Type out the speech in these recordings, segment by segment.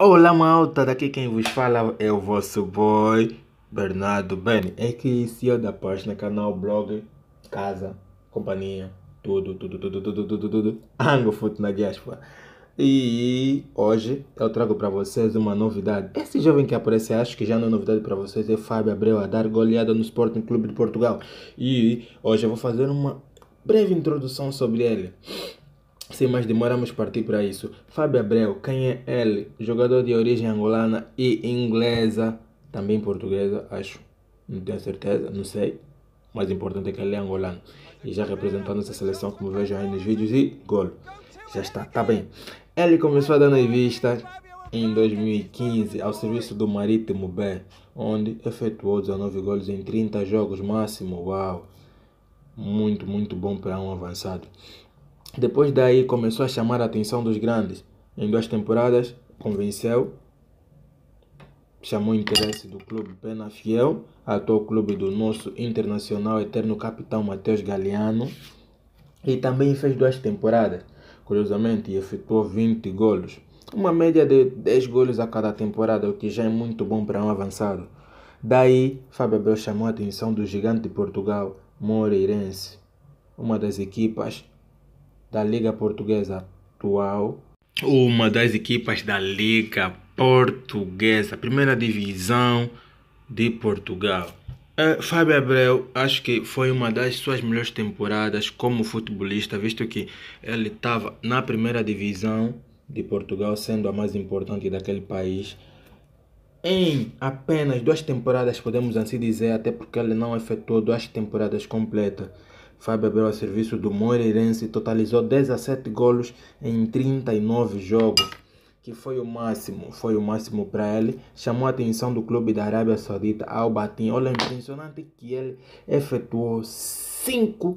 Olá malta, daqui quem vos fala é o vosso boy Bernardo Beni, é que CEO da página, canal, blog, casa, companhia, tudo, tudo, tudo, tudo, tudo, tudo, tudo Anglofoot na diáspora. E hoje eu trago para vocês uma novidade. Esse jovem que aparece, acho que já não é novidade para vocês, é Fábio Abreu a dar goleada no Sporting Clube de Portugal. E hoje eu vou fazer uma breve introdução sobre ele. Sem mais demora, vamos partir para isso. Fábio Abreu, quem é ele? Jogador de origem angolana e inglesa, também portuguesa, acho. Não tenho certeza, não sei. O mais importante é que ele é angolano. E já representando essa seleção, como vejo aí nos vídeos, e gol. Já está, tá bem. Ele começou a dar vistas em 2015 ao serviço do Marítimo B, onde efetuou 19 gols em 30 jogos máximo. Uau! Muito, muito bom para um avançado. Depois daí começou a chamar a atenção dos grandes. Em duas temporadas convenceu, chamou interesse do clube Pena Fiel, atual clube do nosso internacional eterno capitão Matheus Galeano, e também fez duas temporadas, curiosamente, e efetuou 20 golos. Uma média de 10 golos a cada temporada, o que já é muito bom para um avançado. Daí, Fábio Abel chamou a atenção do gigante de Portugal, Moreirense, uma das equipas da Liga Portuguesa atual. Uma das equipas da Liga Portuguesa, primeira divisão de Portugal. É, Fábio Abreu, acho que foi uma das suas melhores temporadas como futebolista, visto que ele estava na primeira divisão de Portugal, sendo a mais importante daquele país. Em apenas duas temporadas, podemos assim dizer, até porque ele não efetuou duas temporadas completas. Fábio Abreu a serviço do Moreirense totalizou 17 golos em 39 jogos, que foi o máximo, foi o máximo para ele. Chamou a atenção do clube da Arábia Saudita Al Batin. Olha, impressionante que ele efetuou 5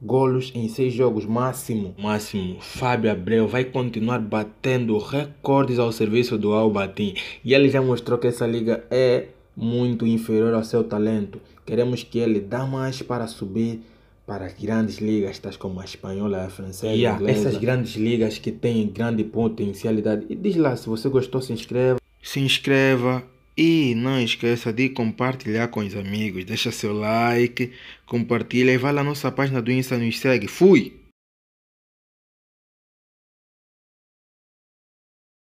golos em seis jogos máximo. Máximo. Fábio Abreu vai continuar batendo recordes ao serviço do Albatim. E ele já mostrou que essa liga é muito inferior ao seu talento. Queremos que ele dá mais para subir para grandes ligas, tais como a espanhola, a francesa, yeah, a inglesa. Essas grandes ligas que têm grande potencialidade. E diz lá, se você gostou, se inscreva. Se inscreva e não esqueça de compartilhar com os amigos. Deixa seu like, compartilha e vai lá na nossa página do Insta nos segue. Fui!